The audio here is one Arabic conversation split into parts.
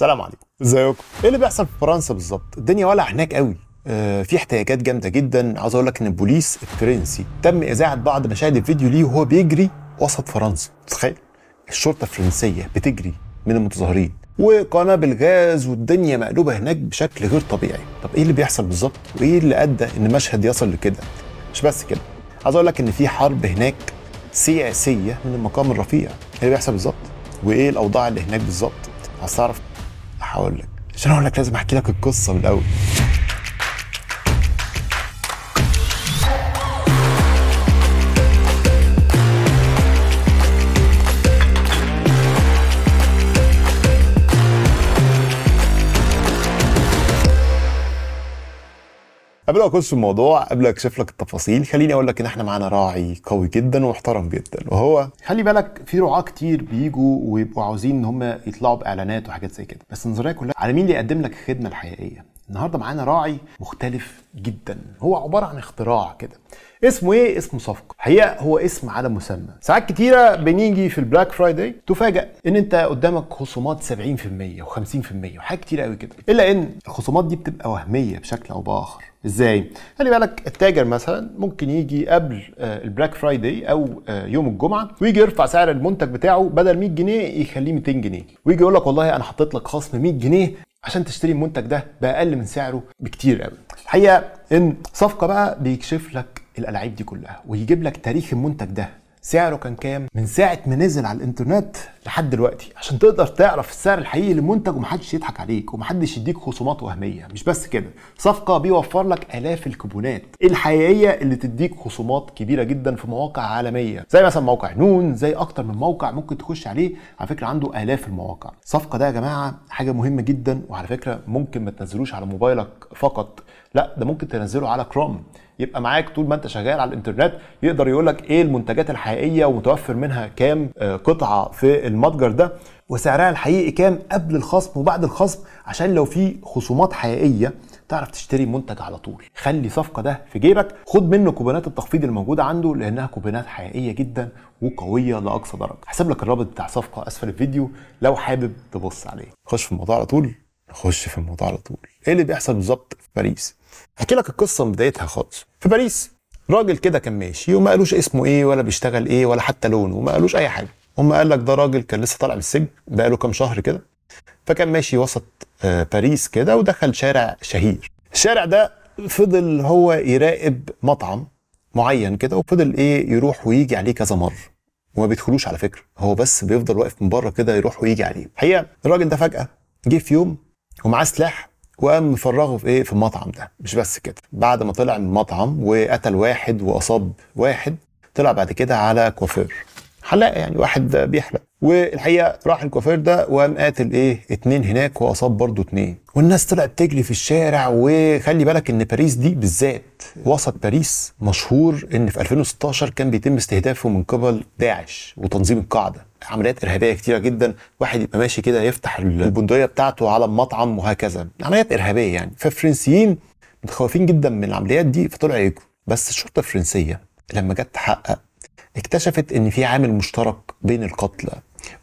السلام عليكم ازيكم ايه اللي بيحصل في فرنسا بالظبط الدنيا ولع هناك قوي آه في احتياجات جامده جدا عاوز اقول لك ان البوليس الفرنسي تم اذاعه بعض مشاهد الفيديو ليه وهو بيجري وسط فرنسا تخيل الشرطه الفرنسيه بتجري من المتظاهرين وقنابل غاز والدنيا مقلوبه هناك بشكل غير طبيعي طب ايه اللي بيحصل بالظبط وايه اللي ادى ان المشهد يصل لكده مش بس كده عاوز اقول لك ان في حرب هناك سياسيه من المقام الرفيع ايه اللي بيحصل بالظبط وايه الاوضاع اللي هناك بالظبط عايز تعرف هقول لك عشان اقول لك لازم احكي لك القصه من الاول اخش في الموضوع قبل اكشف لك التفاصيل خليني اقول لك ان احنا معانا راعي قوي جدا ومحترم جدا وهو خلي بالك في رعاه كتير بيجوا ويبقوا عاوزين ان هم يطلعوا باعلانات وحاجات زي كده بس النظريه كلها على مين اللي يقدم لك الخدمه الحقيقيه النهارده معانا راعي مختلف جدا هو عباره عن اختراع كده اسمه ايه اسمه صفقه حقيقه هو اسم على مسمى ساعات كتيره بنيجي في البلاك فرايداي تفاجئ ان انت قدامك خصومات 70% و50% وحاجات كتيره قوي كده الا ان الخصومات دي بتبقى وهميه بشكل او باخر ازاي خلي بالك التاجر مثلا ممكن يجي قبل آه، البلاك فرايداي او آه، يوم الجمعه ويجي يرفع سعر المنتج بتاعه بدل 100 جنيه يخليه 200 جنيه ويجي يقول لك والله انا حطيت لك خصم 100 جنيه عشان تشتري المنتج ده باقل من سعره بكتير قوي الحقيقه ان صفقه بقى بيكشف لك الالعاب دي كلها ويجيب لك تاريخ المنتج ده سعره كان كام من ساعه ما نزل على الانترنت لحد دلوقتي عشان تقدر تعرف السعر الحقيقي للمنتج ومحدش يضحك عليك ومحدش يديك خصومات وهميه مش بس كده صفقه بيوفر لك الاف الكوبونات الحقيقيه اللي تديك خصومات كبيره جدا في مواقع عالميه زي مثلا موقع نون زي اكتر من موقع ممكن تخش عليه على فكره عنده الاف المواقع صفقه ده يا جماعه حاجه مهمه جدا وعلى فكره ممكن ما تنزلوش على موبايلك فقط لا ده ممكن تنزله على كروم يبقى معاك طول ما انت شغال على الانترنت يقدر يقول لك ايه المنتجات الحقيقيه ومتوفر منها كام آه، قطعه في المتجر ده وسعرها الحقيقي كام قبل الخصم وبعد الخصم عشان لو في خصومات حقيقيه تعرف تشتري منتج على طول خلي صفقة ده في جيبك خد منه كوبونات التخفيض الموجودة عنده لأنها كوبونات حقيقية جدا وقوية لأقصى درجة هسيب لك الرابط بتاع صفقة أسفل الفيديو لو حابب تبص عليه خش في الموضوع على طول نخش في الموضوع على طول ايه اللي بيحصل بالظبط في باريس احكي لك القصه من بدايتها خالص في باريس راجل كده كان ماشي وما قالوش اسمه ايه ولا بيشتغل ايه ولا حتى لونه وما قالوش اي حاجه هم قال لك ده راجل كان لسه طالع من السجن بقاله كام شهر كده فكان ماشي وسط آه، باريس كده ودخل شارع شهير الشارع ده فضل هو يراقب مطعم معين كده وفضل ايه يروح ويجي عليه كذا مره وما بيدخلوش على فكره هو بس بيفضل واقف من بره كده يروح ويجي عليه الحقيقه الراجل ده فجاه جه في يوم ومعاه سلاح وقام مفرغه في ايه في المطعم ده مش بس كده بعد ما طلع من المطعم وقتل واحد واصاب واحد طلع بعد كده على كوافير حلاق يعني واحد بيحلق والحقيقه راح الكوافير ده وقام قاتل ايه اتنين هناك واصاب برضه اتنين والناس طلعت تجري في الشارع وخلي بالك ان باريس دي بالذات وسط باريس مشهور ان في 2016 كان بيتم استهدافه من قبل داعش وتنظيم القاعده عمليات ارهابيه كتيره جدا واحد يبقى ماشي كده يفتح البندقيه بتاعته على المطعم وهكذا عمليات ارهابيه يعني فالفرنسيين متخوفين جدا من العمليات دي فطلعوا يجوا بس الشرطه الفرنسيه لما جت تحقق اكتشفت ان في عامل مشترك بين القتلى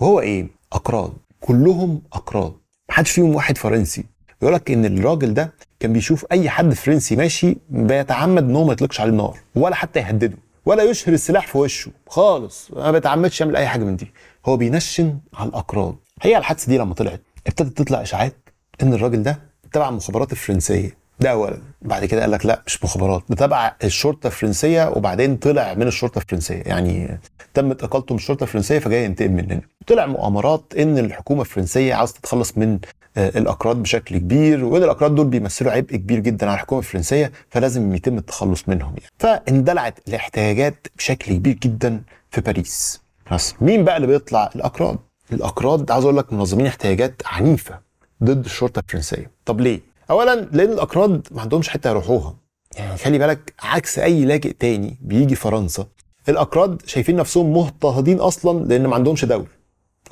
وهو ايه اكراد كلهم ما محدش فيهم واحد فرنسي بيقول لك ان الراجل ده كان بيشوف اي حد فرنسي ماشي بيتعمد ان هو ما يطلقش عليه النار ولا حتى يهدده ولا يشهر السلاح في وشه خالص ما بتعمدش يعمل اي حاجه من دي هو بينشن على الاكراد هي الحادثه دي لما طلعت ابتدت تطلع اشاعات ان الراجل ده تبع المخابرات الفرنسيه ده اولا بعد كده قال لك لا مش مخابرات ده تبع الشرطه الفرنسيه وبعدين طلع من الشرطه الفرنسيه يعني تمت اقالته من الشرطه الفرنسيه فجاي ينتقم مننا طلع مؤامرات ان الحكومه الفرنسيه عاوز تتخلص من آه، الاكراد بشكل كبير وان الاكراد دول بيمثلوا عبء كبير جدا على الحكومه الفرنسيه فلازم يتم التخلص منهم يعني فاندلعت الاحتياجات بشكل كبير جدا في باريس بس مين بقى اللي بيطلع الاكراد الاكراد عايز اقول لك منظمين احتياجات عنيفه ضد الشرطه الفرنسيه طب ليه اولا لان الاكراد ما عندهمش حته يروحوها يعني خلي بالك عكس اي لاجئ تاني بيجي فرنسا الاكراد شايفين نفسهم مضطهدين اصلا لان ما عندهمش دوله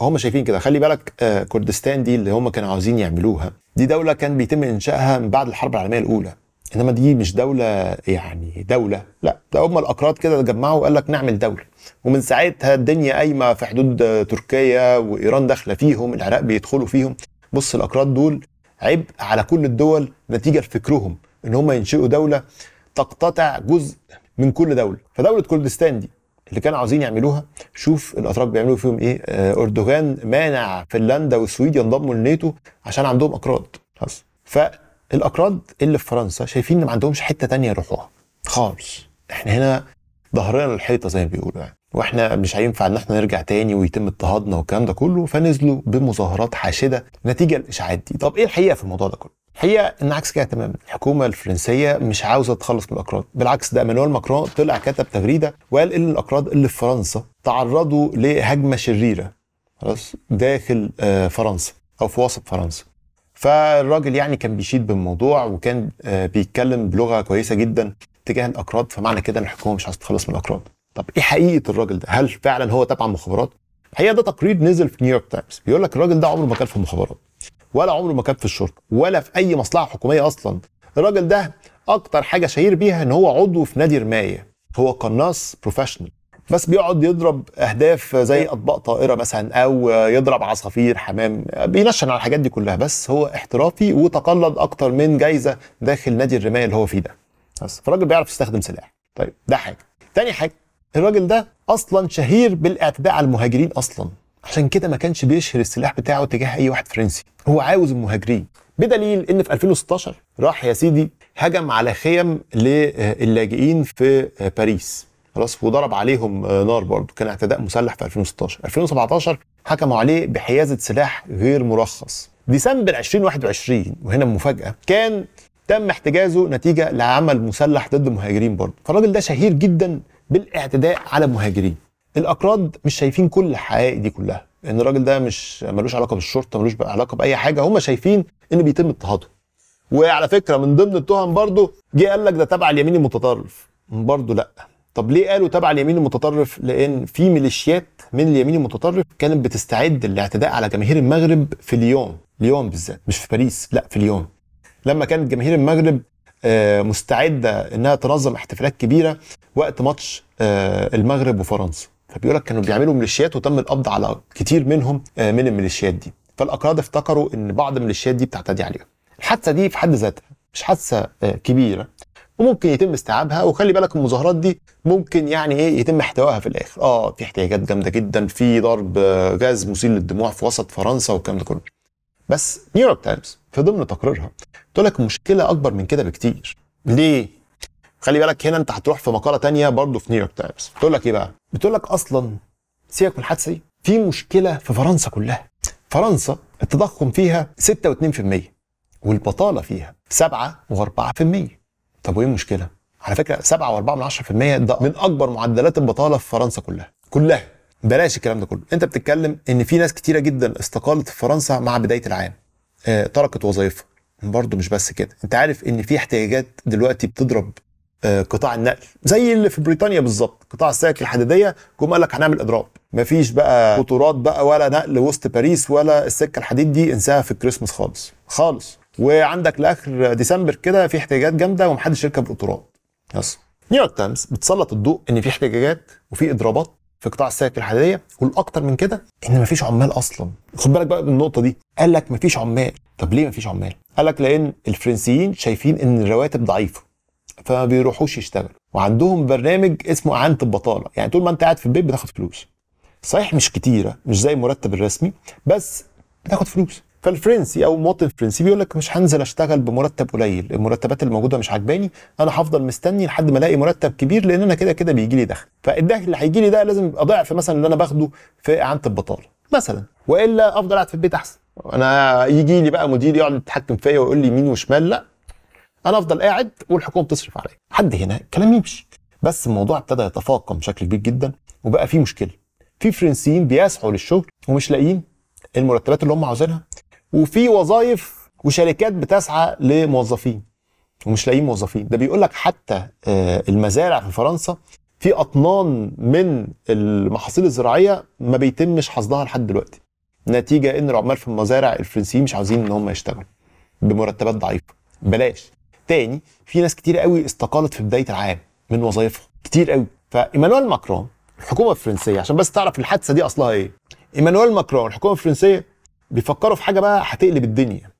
هم شايفين كده خلي بالك آه، كردستان دي اللي هم كانوا عاوزين يعملوها دي دوله كان بيتم انشائها من بعد الحرب العالميه الاولى انما دي مش دوله يعني دوله لا ده هم الاكراد كده جمعوا وقال لك نعمل دوله ومن ساعتها الدنيا قايمه في حدود تركيا وايران داخله فيهم العراق بيدخلوا فيهم بص الاكراد دول عبء على كل الدول نتيجه لفكرهم ان هم ينشئوا دوله تقتطع جزء من كل دوله فدوله كردستان دي اللي كانوا عاوزين يعملوها شوف الاتراك بيعملوا فيهم ايه آه، اردوغان مانع فنلندا والسويد ينضموا للناتو عشان عندهم اكراد خلاص فالاكراد اللي في فرنسا شايفين ان ما عندهمش حته تانية يروحوها خالص احنا هنا ظهرنا للحيطه زي ما بيقولوا يعني واحنا مش هينفع ان احنا نرجع تاني ويتم اضطهادنا والكلام ده كله فنزلوا بمظاهرات حاشده نتيجه الاشاعات دي طب ايه الحقيقه في الموضوع ده كله الحقيقه العكس كده تماما الحكومه الفرنسيه مش عاوزه تتخلص من الاكراد بالعكس ده مانويل ماكرون طلع كتب تغريده وقال ان الاكراد اللي في فرنسا تعرضوا لهجمه شريره خلاص داخل آه، فرنسا او في وسط فرنسا فالراجل يعني كان بيشيد بالموضوع وكان آه، بيتكلم بلغه كويسه جدا تجاه الاكراد فمعنى كده ان الحكومه مش عايزه تتخلص من الاكراد طب ايه حقيقه الراجل ده هل فعلا هو تبع مخابرات الحقيقه ده تقرير نزل في نيويورك تايمز بيقول لك الراجل ده عمره ما كان في المخابرات ولا عمره ما كان في الشرطه ولا في اي مصلحه حكوميه اصلا الراجل ده اكتر حاجه شهير بيها ان هو عضو في نادي رمايه هو قناص بروفيشنال بس بيقعد يضرب اهداف زي اطباق طائره مثلا او يضرب عصافير حمام بينشن على الحاجات دي كلها بس هو احترافي وتقلد اكتر من جايزه داخل نادي الرمايه اللي هو فيه ده بس فالراجل بيعرف يستخدم سلاح طيب ده حاجه تاني حاجه الراجل ده اصلا شهير بالاعتداء على المهاجرين اصلا عشان كده ما كانش بيشهر السلاح بتاعه تجاه اي واحد فرنسي هو عاوز المهاجرين بدليل ان في 2016 راح يا سيدي هجم على خيم للاجئين في باريس خلاص وضرب عليهم آه، نار برضه كان اعتداء مسلح في 2016 2017 حكموا عليه بحيازه سلاح غير مرخص ديسمبر 2021 وهنا المفاجاه كان تم احتجازه نتيجه لعمل مسلح ضد مهاجرين برضه فالراجل ده شهير جدا بالاعتداء على المهاجرين الاكراد مش شايفين كل الحقائق دي كلها ان الراجل ده مش ملوش علاقه بالشرطه ملوش علاقه باي حاجه هم شايفين ان بيتم اضطهاده وعلى فكره من ضمن التهم برضه جه قال لك ده تبع اليمين المتطرف برضه لا طب ليه قالوا تبع اليمين المتطرف لان في ميليشيات من اليمين المتطرف كانت بتستعد للاعتداء على جماهير المغرب في ليون ليون بالذات مش في باريس لا في ليون لما كانت جماهير المغرب آه، مستعده انها تنظم احتفالات كبيره وقت ماتش آه، المغرب وفرنسا فبيقول لك كانوا بيعملوا ميليشيات وتم القبض على كتير منهم آه، من الميليشيات دي فالاكراد افتكروا ان بعض الميليشيات دي بتعتدي عليهم الحادثه دي في حد ذاتها مش حادثه آه، كبيره وممكن يتم استيعابها وخلي بالك المظاهرات دي ممكن يعني ايه يتم احتوائها في الاخر اه في احتياجات جامده جدا في ضرب آه، غاز مسيل للدموع في وسط فرنسا والكلام ده كله بس نيويورك تايمز في ضمن تقريرها تقول لك مشكله اكبر من كده بكتير ليه خلي بالك هنا انت هتروح في مقاله تانية برضه في نيويورك تايمز بتقول لك ايه بقى بتقول لك اصلا سيبك من الحادثه دي في مشكله في فرنسا كلها فرنسا التضخم فيها 6.2% والبطاله فيها 7.4% طب وايه المشكله على فكره 7.4% ده من اكبر معدلات البطاله في فرنسا كلها كلها بلاش الكلام ده كله انت بتتكلم ان في ناس كتيره جدا استقالت في فرنسا مع بدايه العام آه، تركت وظائفها برضه مش بس كده انت عارف ان في احتياجات دلوقتي بتضرب آه، قطاع النقل زي اللي في بريطانيا بالظبط قطاع السكك الحديديه جم قال لك هنعمل اضراب مفيش بقى قطورات بقى ولا نقل وسط باريس ولا السكه الحديد دي انساها في الكريسماس خالص خالص وعندك لاخر ديسمبر كده في احتجاجات جامده ومحدش يركب قطورات يس نيويورك تايمز بتسلط الضوء ان في احتجاجات وفي اضرابات في قطاع السكك الحديديه والاكتر من كده ان مفيش عمال اصلا خد بالك بقى من النقطه دي قال لك مفيش عمال طب ليه مفيش عمال قال لك لان الفرنسيين شايفين ان الرواتب ضعيفه فما بيروحوش يشتغلوا وعندهم برنامج اسمه اعانه البطاله يعني طول ما انت قاعد في البيت بتاخد فلوس صحيح مش كتيره مش زي المرتب الرسمي بس بتاخد فلوس فالفرنسي او المواطن الفرنسي بيقول لك مش هنزل اشتغل بمرتب قليل المرتبات اللي موجوده مش عجباني انا هفضل مستني لحد ما الاقي مرتب كبير لان انا كده كده بيجي لي دخل فالدخل اللي هيجي لي ده لازم يبقى ضعف مثلا اللي انا باخده في اعانه البطاله مثلا والا افضل قاعد في البيت احسن انا يجي لي بقى مدير يقعد يتحكم فيا ويقول لي يمين وشمال لا انا افضل قاعد والحكومه بتصرف عليا حد هنا الكلام يمشي بس الموضوع ابتدى يتفاقم بشكل كبير جدا وبقى فيه مشكله في فرنسيين بيسعوا للشغل ومش لاقيين المرتبات اللي هم عاوزينها وفي وظائف وشركات بتسعى لموظفين ومش لاقيين موظفين ده بيقول لك حتى آه، المزارع في فرنسا في اطنان من المحاصيل الزراعيه ما بيتمش حصدها لحد دلوقتي نتيجه ان العمال في المزارع الفرنسيين مش عاوزين ان هم يشتغلوا بمرتبات ضعيفه بلاش تاني في ناس كتير قوي استقالت في بدايه العام من وظائفها كتير قوي فايمانويل ماكرون الحكومه الفرنسيه عشان بس تعرف الحادثه دي اصلها ايه ايمانويل ماكرون الحكومه الفرنسيه بيفكروا في حاجه بقى هتقلب الدنيا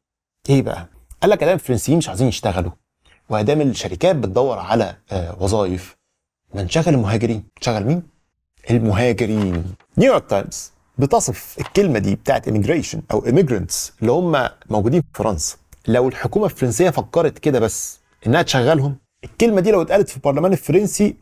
ايه بقى قال لك ادام الفرنسيين مش عايزين يشتغلوا وادام الشركات بتدور على آه، وظائف ما نشغل المهاجرين نشغل مين المهاجرين نيويورك تايمز بتصف الكلمه دي بتاعت immigration او immigrants اللي هم موجودين في فرنسا لو الحكومه الفرنسيه فكرت كده بس انها تشغلهم الكلمه دي لو اتقالت في البرلمان الفرنسي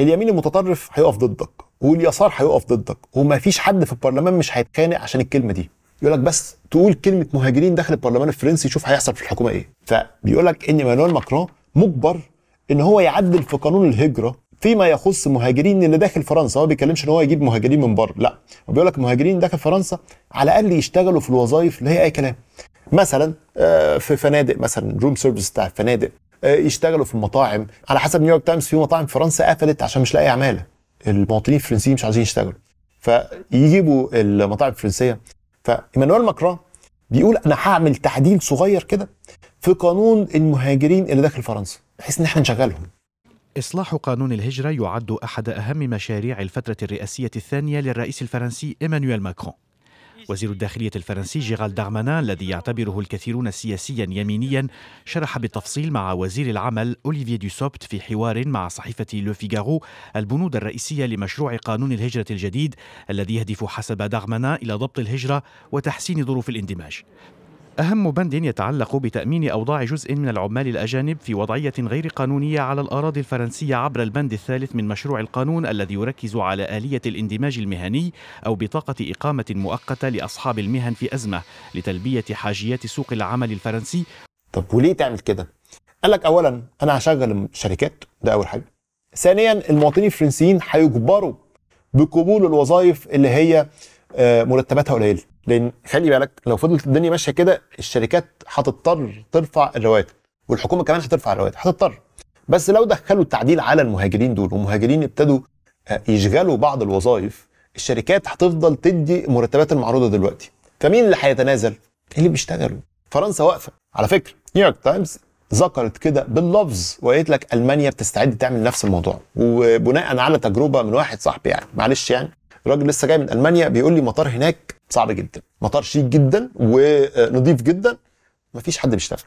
اليمين المتطرف هيقف ضدك واليسار هيقف ضدك ومفيش حد في البرلمان مش هيتخانق عشان الكلمه دي يقول لك بس تقول كلمه مهاجرين داخل البرلمان الفرنسي شوف هيحصل في الحكومه ايه فبيقول لك ان مانويل ماكرون مجبر ان هو يعدل في قانون الهجره فيما يخص مهاجرين اللي داخل فرنسا هو ما بيتكلمش ان هو يجيب مهاجرين من بره لا هو بيقول لك مهاجرين داخل فرنسا على الاقل يشتغلوا في الوظائف اللي هي اي كلام مثلا آه، في فنادق مثلا روم سيرفيس بتاع الفنادق آه، يشتغلوا في المطاعم على حسب نيويورك تايمز في مطاعم في فرنسا قفلت عشان مش لاقي عماله المواطنين الفرنسيين مش عايزين يشتغلوا فيجيبوا المطاعم الفرنسيه فايمانويل ماكرون بيقول انا هعمل تعديل صغير كده في قانون المهاجرين اللي داخل فرنسا بحيث ان احنا نشغلهم إصلاح قانون الهجرة يعد أحد أهم مشاريع الفترة الرئاسية الثانية للرئيس الفرنسي إيمانويل ماكرون وزير الداخلية الفرنسي جيرال دارمانان الذي يعتبره الكثيرون سياسيا يمينيا شرح بالتفصيل مع وزير العمل أوليفيه دوسوبت في حوار مع صحيفة لو فيغارو البنود الرئيسية لمشروع قانون الهجرة الجديد الذي يهدف حسب دارمانان إلى ضبط الهجرة وتحسين ظروف الاندماج أهم بند يتعلق بتأمين أوضاع جزء من العمال الأجانب في وضعية غير قانونية على الأراضي الفرنسية عبر البند الثالث من مشروع القانون الذي يركز على آلية الاندماج المهني أو بطاقة إقامة مؤقتة لأصحاب المهن في أزمة لتلبية حاجيات سوق العمل الفرنسي طب وليه تعمل كده؟ قال لك أولا أنا هشغل شركات ده أول حاجة ثانيا المواطنين الفرنسيين هيجبروا بقبول الوظائف اللي هي آه، مرتباتها قليله لان خلي بالك لو فضلت الدنيا ماشيه كده الشركات هتضطر ترفع الرواتب والحكومه كمان هترفع الرواتب هتضطر بس لو دخلوا التعديل على المهاجرين دول والمهاجرين ابتدوا آه، يشغلوا بعض الوظائف الشركات هتفضل تدي مرتبات المعروضه دلوقتي فمين اللي هيتنازل اللي بيشتغلوا فرنسا واقفه على فكره نيويورك تايمز ذكرت كده باللفظ وقالت لك المانيا بتستعد تعمل نفس الموضوع وبناء على تجربه من واحد صاحبي يعني معلش يعني الراجل لسه جاي من المانيا بيقول لي مطار هناك صعب جدا مطار شيك جدا ونظيف جدا مفيش حد بيشتغل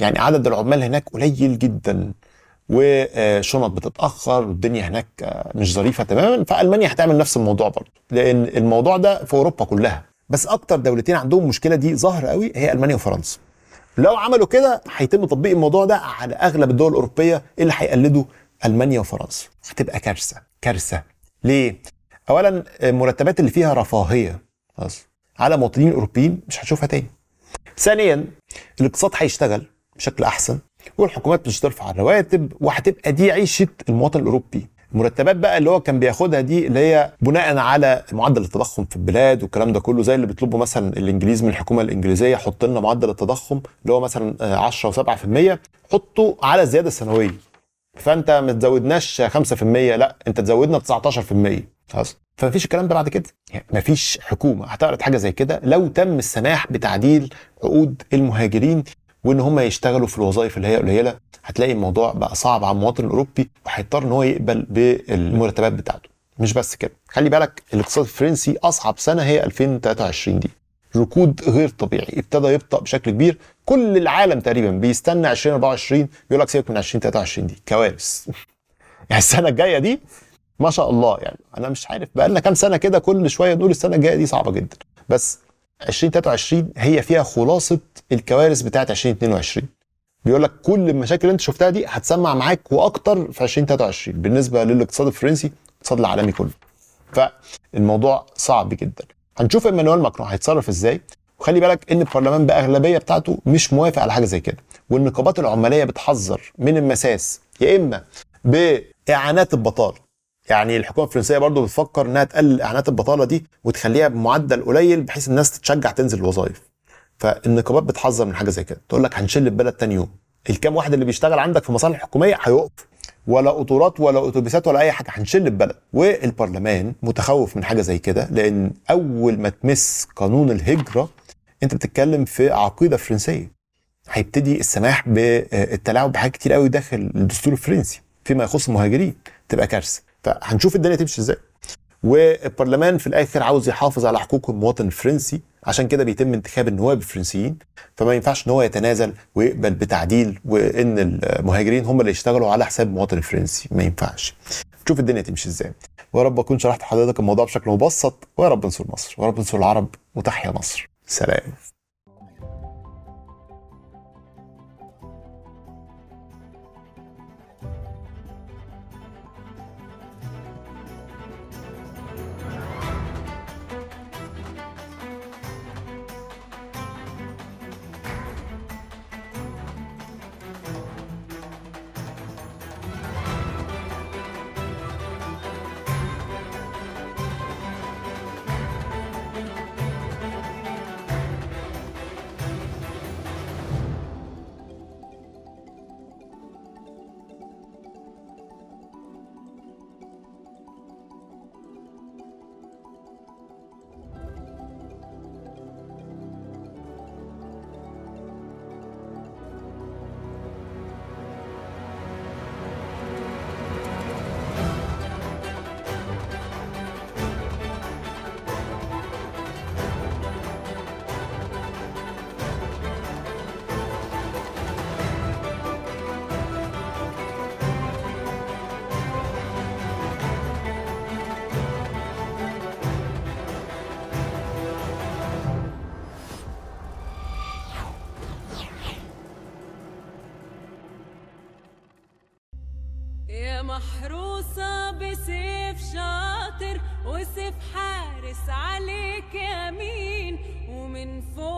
يعني عدد العمال هناك قليل جدا وشنط بتتاخر والدنيا هناك مش ظريفه تماما فالمانيا هتعمل نفس الموضوع برضه لان الموضوع ده في اوروبا كلها بس اكتر دولتين عندهم مشكله دي ظاهره قوي هي المانيا وفرنسا لو عملوا كده هيتم تطبيق الموضوع ده على اغلب الدول الاوروبيه اللي هيقلدوا المانيا وفرنسا هتبقى كارثه كارثه ليه اولا المرتبات اللي فيها رفاهيه خلاص على مواطنين اوروبيين مش هنشوفها تاني ثانيا الاقتصاد هيشتغل بشكل احسن والحكومات مش هترفع الرواتب وهتبقى دي عيشه المواطن الاوروبي المرتبات بقى اللي هو كان بياخدها دي اللي هي بناء على معدل التضخم في البلاد والكلام ده كله زي اللي بيطلبه مثلا الانجليز من الحكومه الانجليزيه حط لنا معدل التضخم اللي هو مثلا 10 آه، و7% حطه على الزياده السنويه فانت ما تزودناش 5% لا انت تزودنا 19% خلاص فمفيش الكلام ده بعد كده يعني مفيش حكومه هتعرض حاجه زي كده لو تم السماح بتعديل عقود المهاجرين وان هم يشتغلوا في الوظائف اللي هي قليله هتلاقي الموضوع بقى صعب على المواطن الاوروبي وهيضطر ان هو يقبل بالمرتبات بتاعته مش بس كده خلي بالك الاقتصاد الفرنسي اصعب سنه هي 2023 دي ركود غير طبيعي ابتدى يبطا بشكل كبير كل العالم تقريبا بيستنى 2024 بيقول لك سيبك من 2023 دي كوارث يعني السنه الجايه دي ما شاء الله يعني انا مش عارف بقى لنا كام سنه كده كل شويه نقول السنه الجايه دي صعبه جدا بس 2023 هي فيها خلاصه الكوارث بتاعه 2022 بيقول لك كل المشاكل اللي انت شفتها دي هتسمع معاك واكتر في 2023 بالنسبه للاقتصاد الفرنسي الاقتصاد العالمي كله فالموضوع صعب جدا هنشوف ايمانويل ماكرون هيتصرف ازاي وخلي بالك ان البرلمان باغلبيه بتاعته مش موافق على حاجه زي كده والنقابات العماليه بتحذر من المساس يا اما باعانات البطاله يعني الحكومه الفرنسيه برضو بتفكر انها تقلل اعلانات البطاله دي وتخليها بمعدل قليل بحيث الناس تتشجع تنزل الوظائف فالنقابات بتحذر من حاجه زي كده تقول لك هنشل البلد تاني يوم الكام واحد اللي بيشتغل عندك في مصالح حكوميه هيقف ولا قطورات ولا اتوبيسات ولا اي حاجه هنشل البلد والبرلمان متخوف من حاجه زي كده لان اول ما تمس قانون الهجره انت بتتكلم في عقيده فرنسيه هيبتدي السماح بالتلاعب بحاجات كتير قوي داخل الدستور الفرنسي فيما يخص المهاجرين تبقى كارثه فهنشوف الدنيا تمشي ازاي والبرلمان في الاخر عاوز يحافظ على حقوق المواطن الفرنسي عشان كده بيتم انتخاب النواب الفرنسيين فما ينفعش ان هو يتنازل ويقبل بتعديل وان المهاجرين هم اللي يشتغلوا على حساب المواطن الفرنسي ما ينفعش شوف الدنيا تمشي ازاي ويا رب اكون شرحت لحضرتك الموضوع بشكل مبسط ويا رب انصر مصر ويا رب انصر العرب وتحيا مصر سلام محروسة بسيف شاطر وسيف حارس عليك يمين ومن فوق